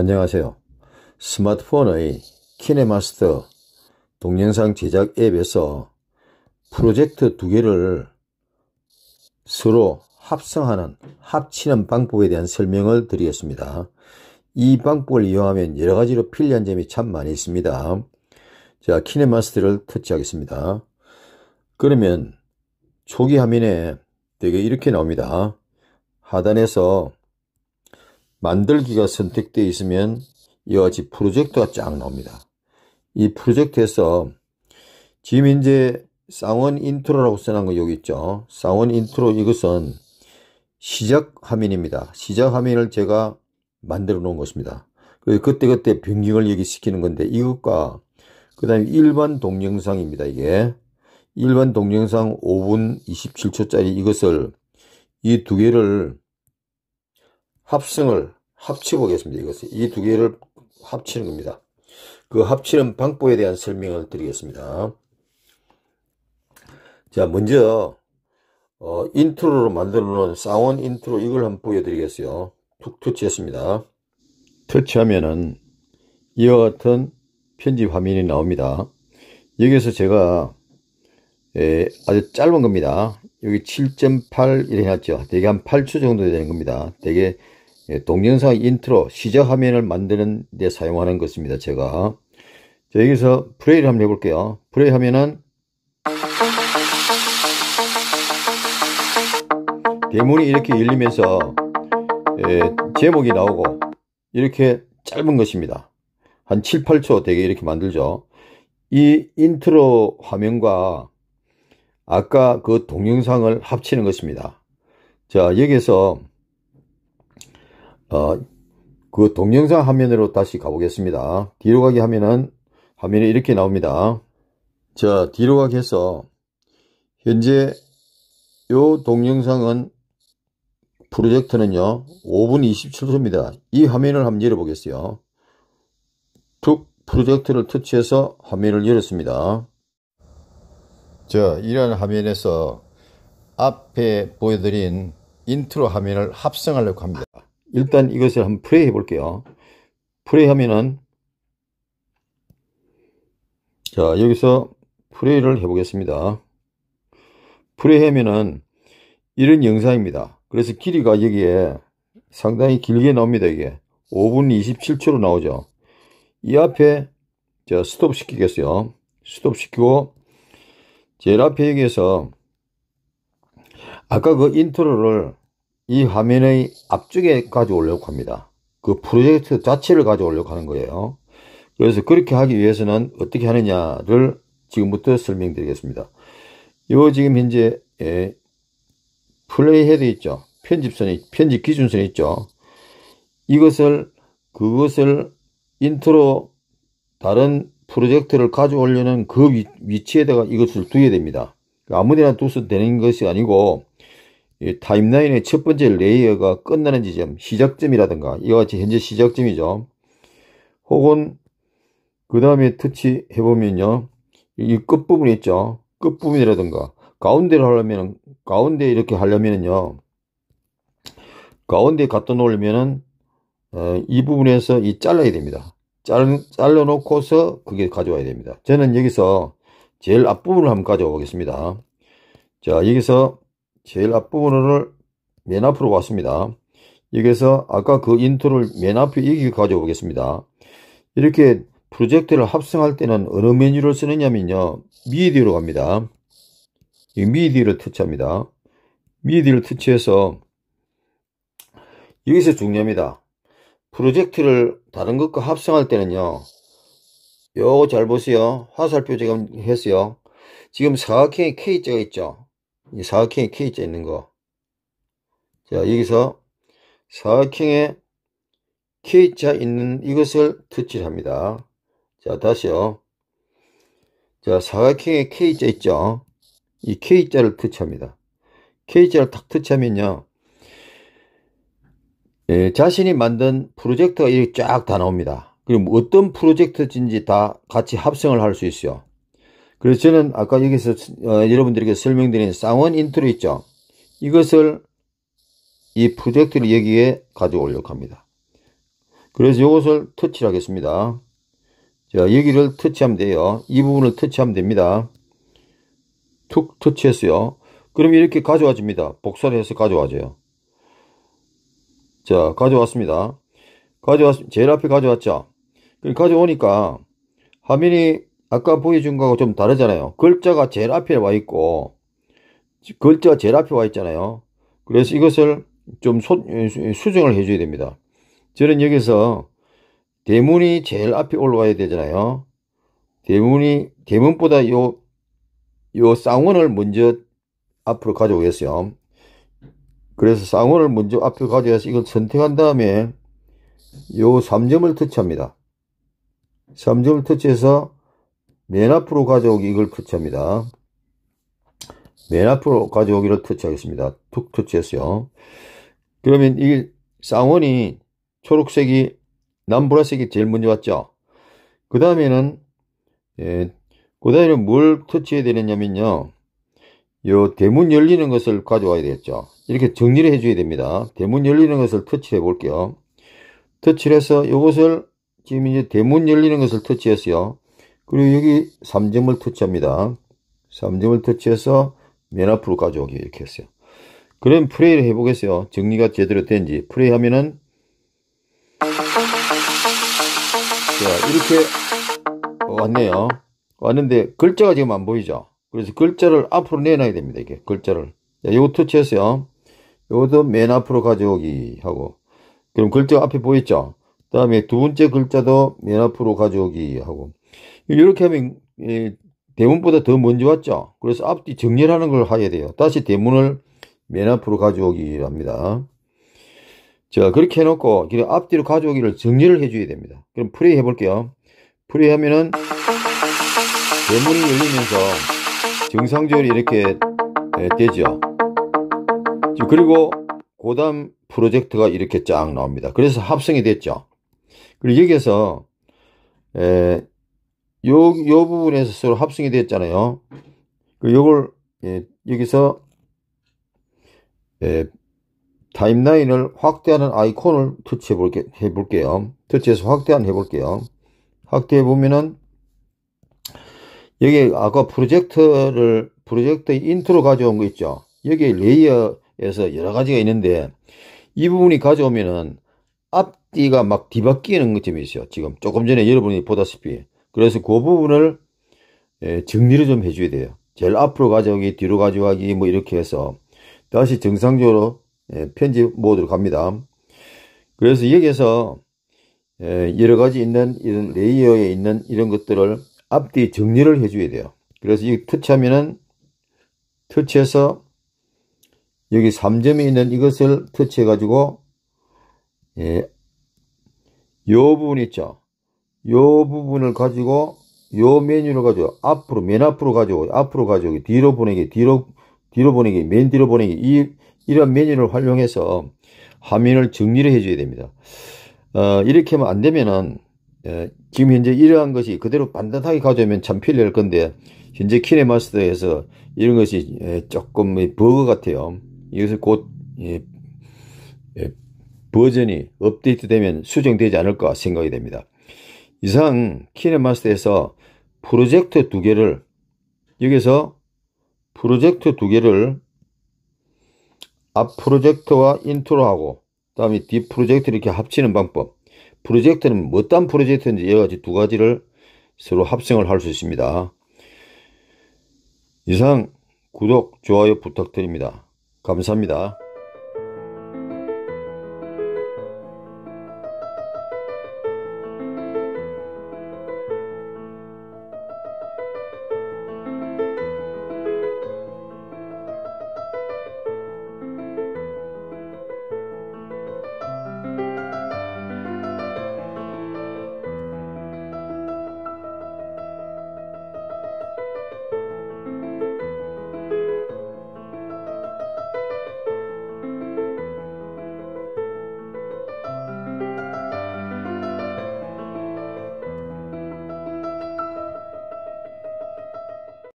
안녕하세요. 스마트폰의 키네마스터 동영상 제작 앱에서 프로젝트 두 개를 서로 합성하는, 합치는 방법에 대한 설명을 드리겠습니다. 이 방법을 이용하면 여러 가지로 필요한 점이 참 많이 있습니다. 자, 키네마스터를 터치하겠습니다. 그러면 초기 화면에 되게 이렇게 나옵니다. 하단에서 만들기가 선택되어 있으면 이와 같이 프로젝트가 쫙 나옵니다. 이 프로젝트에서 지금 이제 사원 인트로라고 써놓은 거 여기 있죠. 사원 인트로 이것은 시작 화면입니다. 시작 화면을 제가 만들어 놓은 것입니다. 그래 그때그때 변경을 여기 시키는 건데 이것과 그 다음에 일반 동영상입니다. 이게 일반 동영상 5분 27초짜리 이것을 이 두 개를 합성을 합치고 보겠습니다. 이것을이 두 개를 합치는 겁니다. 그 합치는 방법에 대한 설명을 드리겠습니다. 자, 먼저 어, 인트로로 만들어 놓은 사원 인트로 이걸 한번 보여드리겠어요. 툭 터치했습니다. 터치하면은 이와 같은 편집 화면이 나옵니다. 여기서 에 제가 에, 예, 아주 짧은 겁니다. 여기 7.8 이래 놨죠 대개 한 8초 정도 되는 겁니다. 대개 예, 동영상 인트로 시작 화면을 만드는 데 사용하는 것입니다. 제가 자, 여기서 플레이를 한번 해볼게요. 플레이 하면은 대문이 이렇게 열리면서 예, 제목이 나오고 이렇게 짧은 것입니다. 한 7, 8초 되게 이렇게 만들죠. 이 인트로 화면과 아까 그 동영상을 합치는 것입니다. 자, 여기서 에 어, 그 동영상 화면으로 다시 가보겠습니다. 뒤로 가기 하면은 화면이 이렇게 나옵니다. 자, 뒤로 가기 해서 현재 요 동영상은 프로젝트는요 5분 27초입니다. 이 화면을 한번 열어보겠어요. 툭 프로젝트를 터치해서 화면을 열었습니다. 자, 이런 화면에서 앞에 보여드린 인트로 화면을 합성하려고 합니다. 일단 이것을 한번 플레이 해볼게요. 플레이 하면은 자 여기서 플레이를 해보겠습니다. 플레이 하면은 이런 영상입니다. 그래서 길이가 여기에 상당히 길게 나옵니다. 이게 5분 27초로 나오죠. 이 앞에 자 스톱 시키겠어요. 스톱 시키고 제일 앞에 여기에서 아까 그 인트로를 이 화면의 앞쪽에 가져오려고 합니다. 그 프로젝트 자체를 가져오려고 하는 거예요. 그래서 그렇게 하기 위해서는 어떻게 하느냐를 지금부터 설명드리겠습니다. 요 지금 현재 예, 플레이 헤드 있죠. 편집선이 편집 기준선이 있죠. 이것을 그것을 인트로 다른 프로젝트를 가져오려는 그 위, 치에다가 이것을 두게 됩니다. 아무데나 두서 되는 것이 아니고 타임라인의 첫 번째 레이어가 끝나는 지점, 시작점이라든가 이와 같이 현재 시작점이죠. 혹은 그 다음에 터치해보면요. 이 끝부분 있죠. 끝부분이라든가 가운데를 하려면 가운데 이렇게 하려면은요. 가운데 갖다 놓으려면은 어, 이 부분에서 이 잘라야 됩니다. 잘, 잘라놓고서 그게 가져와야 됩니다. 저는 여기서 제일 앞부분을 한번 가져와 보겠습니다. 자, 여기서 제일 앞부분을 맨 앞으로 왔습니다. 여기서 아까 그 인트로를 맨 앞에 여기 가져오겠습니다. 이렇게 프로젝트를 합성할 때는 어느 메뉴를 쓰느냐면요. 미디로 어 갑니다. 이 미디를 어 터치합니다. 미디를 어 터치해서 여기서 중요합니다. 프로젝트를 다른 것과 합성할 때는요. 요거 잘 보세요. 화살표 지금 했어요. 지금 사각형에 K자가 있죠. 이 사각형에 K자 있는 거. 자, 음. 여기서 사각형에 K자 있는 이것을 터치합니다. 자, 다시요. 자, 사각형에 K자 있죠? 이 K자를 터치합니다. K자를 탁 터치하면요. 예, 자신이 만든 프로젝트가 이렇게 쫙 다 나옵니다. 그럼 어떤 프로젝트인지 다 같이 합성을 할 수 있어요. 그래서 저는 아까 여기서 어, 여러분들에게 설명드린 쌍원 인트로 있죠. 이것을 이 프로젝트를 여기에 가져오려고 합니다. 그래서 이것을 터치를 하겠습니다. 자, 여기를 터치하면 돼요. 이 부분을 터치하면 됩니다. 툭 터치했어요. 그럼 이렇게 가져와줍니다 복사를 해서 가져와줘요. 자, 가져왔습니다. 가져왔, 제일 앞에 가져왔죠? 가져오니까 화면이 아까 보여준 거하고 좀 다르잖아요. 글자가 제일 앞에 와 있고 글자가 제일 앞에 와 있잖아요. 그래서 이것을 좀 소, 수정을 해줘야 됩니다. 저는 여기서 대문이 제일 앞에 올라와야 되잖아요. 대문이 대문보다 요 요 쌍원을 먼저 앞으로 가져오겠어요. 그래서 쌍원을 먼저 앞에 가져와서 이걸 선택한 다음에 요 3점을 터치합니다. 3점을 터치해서 맨 앞으로 가져오기 이걸 터치합니다. 맨 앞으로 가져오기를 터치하겠습니다. 툭 터치했어요. 그러면 이 쌍원이 초록색이 남보라색이 제일 먼저 왔죠. 그 다음에는 예, 그 다음에는 뭘 터치해야 되느냐면요. 요 대문 열리는 것을 가져와야 되겠죠. 이렇게 정리를 해줘야 됩니다. 대문 열리는 것을 터치해 볼게요. 터치를 해서 이것을 지금 이제 대문 열리는 것을 터치했어요. 그리고 여기 3점을 터치합니다. 3점을 터치해서 맨 앞으로 가져오기 이렇게 했어요. 그럼 플레이를 해보겠어요. 정리가 제대로 된지 플레이 하면은 자 이렇게 왔네요. 왔는데 글자가 지금 안 보이죠. 그래서 글자를 앞으로 내놔야 됩니다. 이게 글자를 자, 요거 터치했어요. 요것도 맨 앞으로 가져오기 하고 그럼 글자가 앞에 보이죠. 그 다음에 두 번째 글자도 맨 앞으로 가져오기 하고 이렇게 하면 예, 대문보다 더 먼저 왔죠. 그래서 앞뒤 정렬하는 걸 해야 돼요. 다시 대문을 맨 앞으로 가져오기 합니다. 자 그렇게 해놓고 앞뒤로 가져오기를 정렬을 해줘야 됩니다. 그럼 플레이 해볼게요. 플레이 하면은 대문이 열리면서 정상적으로 이렇게 예, 되죠. 그리고 고담 프로젝트가 이렇게 쫙 나옵니다. 그래서 합성이 됐죠. 그리고 여기에서 에, 예, 요, 요 부분에서 서로 합성이 되었잖아요. 그 요걸, 예, 여기서, 예, 타임라인을 확대하는 아이콘을 터치해 볼게, 해 볼게요. 터치해서 확대한 해 볼게요. 확대해 보면은, 여기 아까 프로젝터를, 프로젝터 인트로 가져온 거 있죠. 여기 레이어에서 여러 가지가 있는데, 이 부분이 가져오면은, 앞뒤가 막 뒤바뀌는 것처럼 있어요. 지금 조금 전에 여러분이 보다시피 그래서 그 부분을 예, 정리를 좀 해줘야 돼요. 제일 앞으로 가져가기, 뒤로 가져가기, 뭐 이렇게 해서 다시 정상적으로 예, 편집 모드로 갑니다. 그래서 여기에서 예, 여러 가지 있는 이런 레이어에 있는 이런 것들을 앞뒤 정리를 해줘야 돼요. 그래서 이 터치하면은 터치해서 여기 3점에 있는 이것을 터치해 가지고 예, 요 부분 있죠 요 부분을 가지고 요 메뉴를 가지고 앞으로 맨 앞으로 가지고 앞으로 가지고 뒤로 보내기 뒤로 뒤로 보내기 맨 뒤로 보내기 이 이런 메뉴를 활용해서 화면을 정리를 해줘야 됩니다. 어, 이렇게 하면 안 되면은 예, 지금 현재 이러한 것이 그대로 반듯하게 가져오면 참필리할 건데 현재 키네마스터에서 이런 것이 예, 조금 버거 같아요. 이것을 곧 예, 예, 버전이 업데이트되면 수정되지 않을까 생각이 됩니다. 이상 키네마스터에서 프로젝트 두 개를 여기서 프로젝트 두 개를 앞 프로젝트와 인트로하고 그 다음에 뒷 프로젝트 이렇게 합치는 방법 프로젝트는 어떤 프로젝트인지 여러 가지 두 가지를 서로 합성을 할 수 있습니다. 이상 구독, 좋아요 부탁드립니다. 감사합니다.